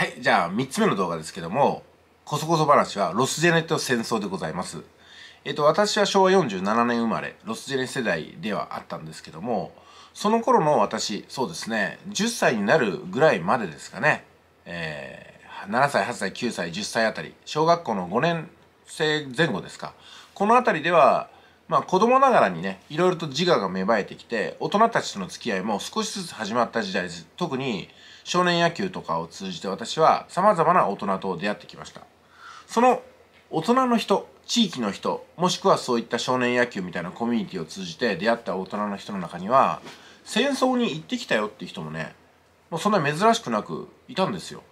はい、じゃあ3つ目の動画ですけども、こそこそ話はロスジェネと戦争でございます。えっと、私は昭和47年生まれ、ロスジェネ世代ではあったんですけども、その頃の私、そうですね、10歳になるぐらいまでですかね、えー、7歳、8歳、9歳、10歳あたり、小学校の5年生前後ですか、このあたりでは、まあ子供ながらにね、いろいろと自我が芽生えてきて、大人たちとの付き合いも少しずつ始まった時代です。特に、少年野球とかを通じて私は様々な大人と出会ってきました。その大人の人、地域の人、もしくはそういった少年野球みたいなコミュニティを通じて出会った大人の人の中には、戦争に行ってきたよっていう人もね、もうそんな珍しくなくいたんですよ。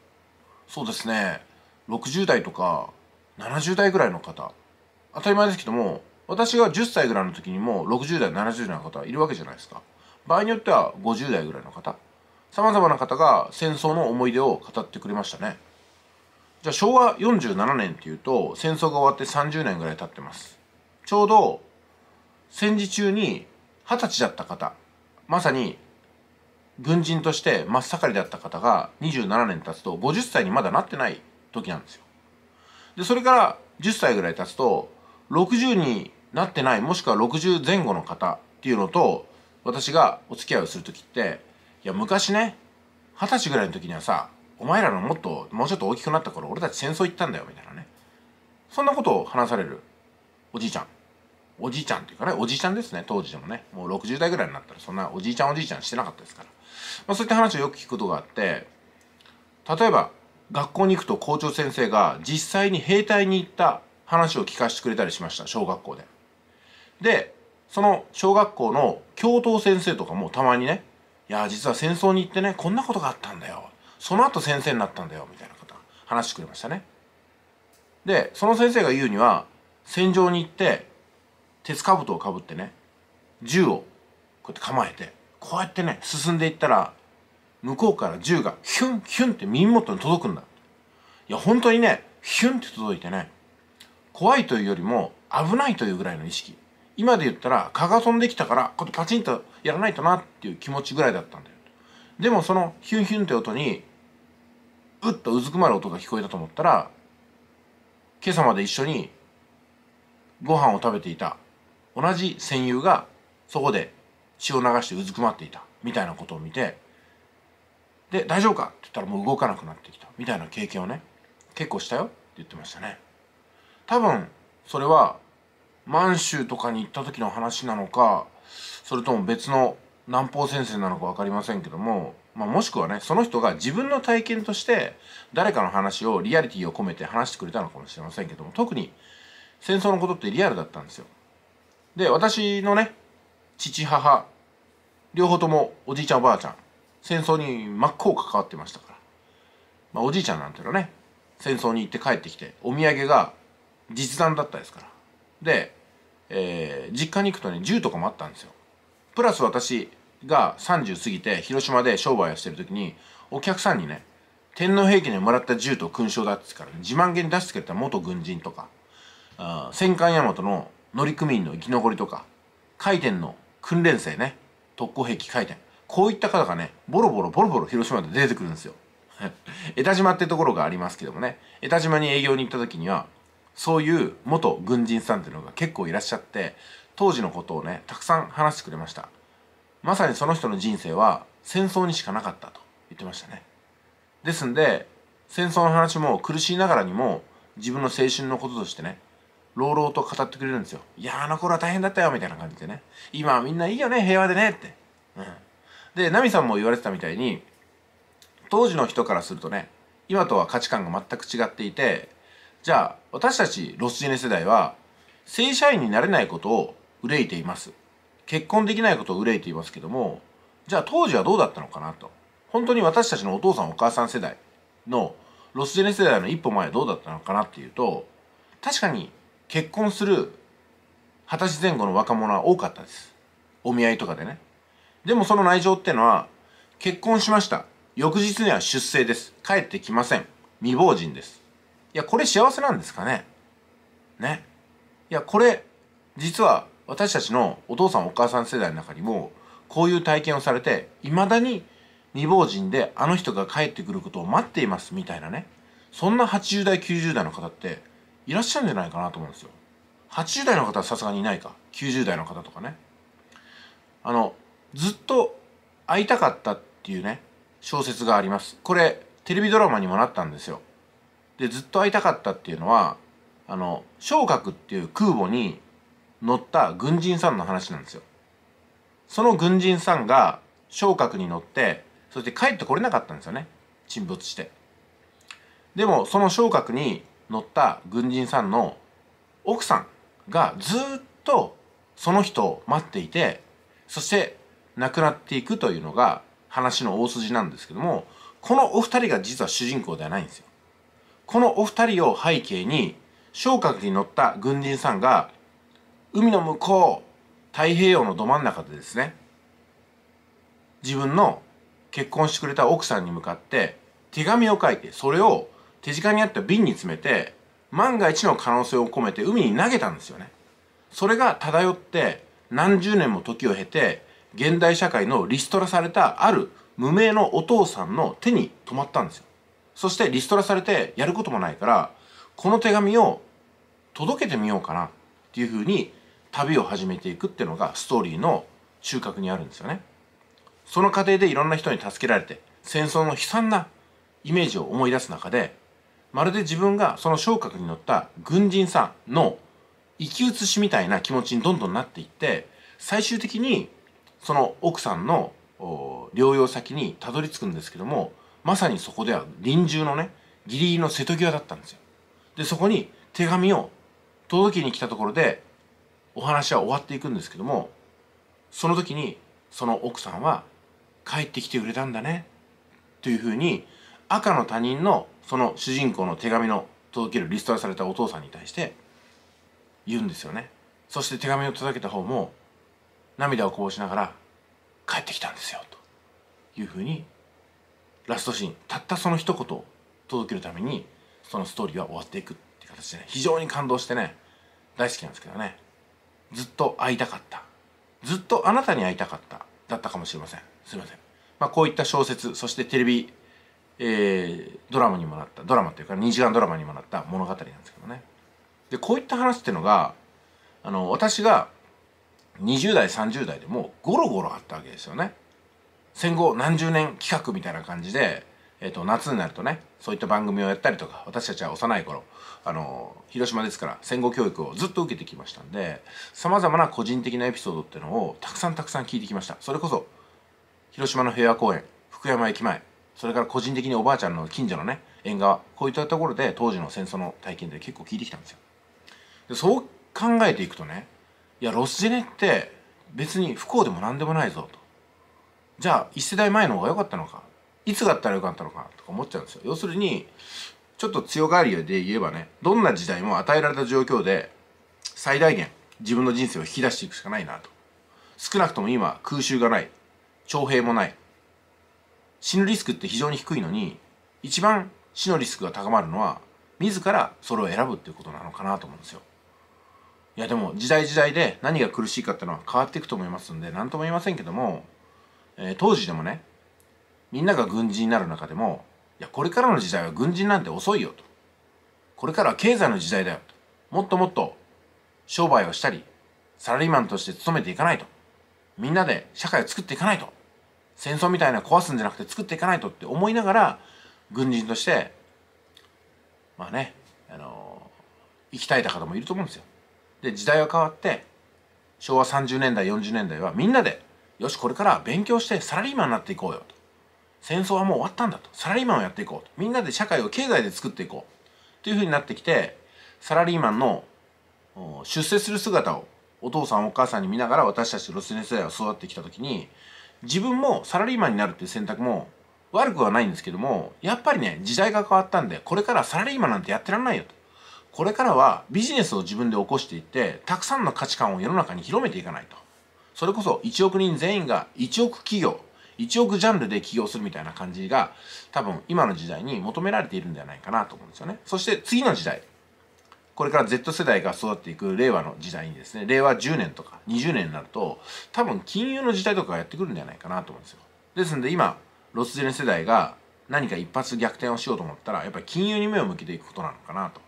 そうですね、60代とか70代ぐらいの方、当たり前ですけども、私が10歳ぐらいの時にも60代、70代の方いるわけじゃないですか。場合によっては50代ぐらいの方。さまざまな方が戦争の思い出を語ってくれましたねじゃあ昭和47年っていうと戦争が終わって30年ぐらい経ってますちょうど戦時中に二十歳だった方まさに軍人として真っ盛りだった方が27年経つと50歳にまだなってない時なんですよでそれから10歳ぐらい経つと60になってないもしくは60前後の方っていうのと私がお付き合いをする時っていや昔ね二十歳ぐらいの時にはさお前らのもっともうちょっと大きくなった頃俺たち戦争行ったんだよみたいなねそんなことを話されるおじいちゃんおじいちゃんっていうかねおじいちゃんですね当時でもねもう60代ぐらいになったらそんなおじいちゃんおじいちゃんしてなかったですから、まあ、そういった話をよく聞くことがあって例えば学校に行くと校長先生が実際に兵隊に行った話を聞かせてくれたりしました小学校で。でその小学校の教頭先生とかもたまにねいや、実は戦争に行ってね、こんなことがあったんだよ。その後先生になったんだよ、みたいなこと話してくれましたね。で、その先生が言うには、戦場に行って、鉄兜をかぶってね、銃をこうやって構えて、こうやってね、進んでいったら、向こうから銃がヒュンヒュンって耳元に届くんだ。いや、本当にね、ヒュンって届いてね、怖いというよりも危ないというぐらいの意識。今で言ったら蚊が飛んできたからこパチンとやらないとなっていう気持ちぐらいだったんだよでもそのヒュンヒュンって音にうっとうずくまる音が聞こえたと思ったら今朝まで一緒にご飯を食べていた同じ戦友がそこで血を流してうずくまっていたみたいなことを見てで大丈夫かって言ったらもう動かなくなってきたみたいな経験をね結構したよって言ってましたね多分それは満州とかに行った時の話なのかそれとも別の南方先生なのか分かりませんけども、まあ、もしくはねその人が自分の体験として誰かの話をリアリティを込めて話してくれたのかもしれませんけども特に戦争のことってリアルだったんですよ。で私のね父母両方ともおじいちゃんおばあちゃん戦争に真っ向関わってましたから、まあ、おじいちゃんなんていうのね戦争に行って帰ってきてお土産が実弾だったですからでえー、実家に行くとね銃とかもあったんですよプラス私が30過ぎて広島で商売をしてる時にお客さんにね天皇陛下にもらった銃と勲章だっつから、ね、自慢げに出してくれた元軍人とかあ戦艦大和の乗組員の生き残りとか回転の訓練生ね特攻兵器回転こういった方がねボロボロボロボロ広島で出てくるんですよ 江田島ってところがありますけどもね江田島に営業に行った時にはそういう元軍人さんっていうのが結構いらっしゃって当時のことをねたくさん話してくれましたまさにその人の人生は戦争にしかなかったと言ってましたねですんで戦争の話も苦しいながらにも自分の青春のこととしてね朗々と語ってくれるんですよいやあの頃は大変だったよみたいな感じでね今はみんないいよね平和でねってうんで奈美さんも言われてたみたいに当時の人からするとね今とは価値観が全く違っていてじゃあ私たちロスジェネ世代は正社員になれないことを憂いています結婚できないことを憂いていますけどもじゃあ当時はどうだったのかなと本当に私たちのお父さんお母さん世代のロスジェネ世代の一歩前はどうだったのかなっていうと確かに結婚する二十歳前後の若者は多かったですお見合いとかでねでもその内情ってのは結婚しました翌日には出生です帰ってきません未亡人ですいやこれ幸せなんですかねねいやこれ実は私たちのお父さんお母さん世代の中にもこういう体験をされていまだに未亡人であの人が帰ってくることを待っていますみたいなねそんな80代90代の方っていらっしゃるんじゃないかなと思うんですよ80代の方はさすがにいないか90代の方とかねあのずっと会いたかったっていうね小説がありますこれテレビドラマにもなったんですよでずっと会いたかったっていうのはあの松鶴っていう空母に乗った軍人さんの話なんですよその軍人さんが昇格に乗ってそして帰ってこれなかったんですよね沈没してでもその昇格に乗った軍人さんの奥さんがずっとその人を待っていてそして亡くなっていくというのが話の大筋なんですけどもこのお二人が実は主人公ではないんですよこのお二人を背景に昇格に乗った軍人さんが海の向こう太平洋のど真ん中でですね自分の結婚してくれた奥さんに向かって手紙を書いてそれを手近にあった瓶に詰めて万が一の可能性を込めて海に投げたんですよねそれが漂って何十年も時を経て現代社会のリストラされたある無名のお父さんの手に止まったんですよそしてリストラされてやることもないから、この手紙を届けてみようかなっていうふうに旅を始めていくっていうのがストーリーの中核にあるんですよね。その過程でいろんな人に助けられて、戦争の悲惨なイメージを思い出す中で、まるで自分がその昇格に乗った軍人さんの生き写しみたいな気持ちにどんどんなっていって、最終的にその奥さんの療養先にたどり着くんですけども、まさにそこでは臨終のねギリギリの瀬戸際だったんですよでそこに手紙を届けに来たところでお話は終わっていくんですけどもその時にその奥さんは帰ってきてくれたんだねというふうに赤の他人のその主人公の手紙の届けるリストラされたお父さんに対して言うんですよねそして手紙を届けた方も涙をこぼしながら帰ってきたんですよというふうにラストシーンたったその一言届けるためにそのストーリーは終わっていくって形でね非常に感動してね大好きなんですけどねずっと会いたかったずっとあなたに会いたかっただったかもしれませんすいません、まあ、こういった小説そしてテレビ、えー、ドラマにもなったドラマっていうか2時間ドラマにもなった物語なんですけどねでこういった話っていうのがあの私が20代30代でもゴロゴロあったわけですよね戦後何十年企画みたいな感じで、えっと、夏になるとねそういった番組をやったりとか私たちは幼い頃あの広島ですから戦後教育をずっと受けてきましたんでさまざまな個人的なエピソードっていうのをたくさんたくさん聞いてきましたそれこそ広島の平和公園福山駅前それから個人的におばあちゃんの近所のね縁側こういったところで当時の戦争の体験で結構聞いてきたんですよでそう考えていくとねいやロスジェネって別に不幸でも何でもないぞとじゃあ一世代前の方が良かったのかいつだったら良かったのかとか思っちゃうんですよ要するにちょっと強がりで言えばねどんな時代も与えられた状況で最大限自分の人生を引き出していくしかないなと少なくとも今空襲がない徴兵もない死ぬリスクって非常に低いのに一番死のリスクが高まるのは自らそれを選ぶっていうことなのかなと思うんですよいやでも時代時代で何が苦しいかっていうのは変わっていくと思いますんで何とも言いませんけどもえー、当時でもねみんなが軍人になる中でもいやこれからの時代は軍人なんて遅いよとこれからは経済の時代だよともっともっと商売をしたりサラリーマンとして勤めていかないとみんなで社会を作っていかないと戦争みたいな壊すんじゃなくて作っていかないとって思いながら軍人としてまあねあのー、生き絶えた方もいると思うんですよ。で時代は変わって昭和30年代40年代はみんなでよしこれから勉強してサラリーマンになっていこうよと戦争はもう終わったんだとサラリーマンをやっていこうとみんなで社会を経済で作っていこうというふうになってきてサラリーマンの出世する姿をお父さんお母さんに見ながら私たちロスネ世代は育ってきた時に自分もサラリーマンになるっていう選択も悪くはないんですけどもやっぱりね時代が変わったんでこれからサラリーマンなんてやってらんないよとこれからはビジネスを自分で起こしていってたくさんの価値観を世の中に広めていかないとそれこそ1億人全員が1億企業1億ジャンルで起業するみたいな感じが多分今の時代に求められているんではないかなと思うんですよね。そして次の時代これから Z 世代が育っていく令和の時代にですね令和10年とか20年になると多分金融の時代とかがやってくるんじゃないかなと思うんですよ。ですので今ロスジェネ世代が何か一発逆転をしようと思ったらやっぱり金融に目を向けていくことなのかなと。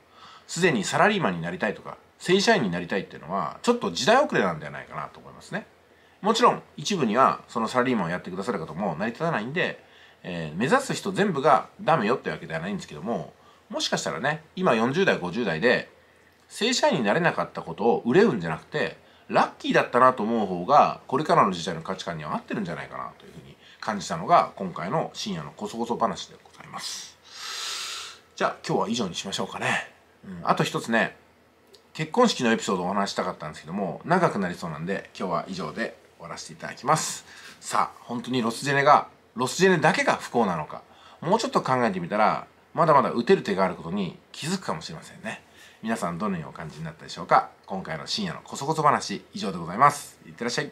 すでにサラリーマンになりたいとか正社員になりたいっていうのはちょっと時代遅れなんではないかなと思いますね。もちろん一部にはそのサラリーマンをやってくださる方も成り立たないんで、えー、目指す人全部がダメよってわけではないんですけどももしかしたらね今40代50代で正社員になれなかったことを売れるんじゃなくてラッキーだったなと思う方がこれからの時代の価値観には合ってるんじゃないかなというふうに感じたのが今回の深夜のこそこそ話でございますじゃあ今日は以上にしましょうかね、うん、あと一つね結婚式のエピソードをお話したかったんですけども長くなりそうなんで今日は以上で終わらせていただきますさあ本当にロスジェネがロスジェネだけが不幸なのかもうちょっと考えてみたらまだまだ打てる手があることに気づくかもしれませんね皆さんどのようにお感じになったでしょうか今回の深夜のコソコソ話以上でございますいってらっしゃい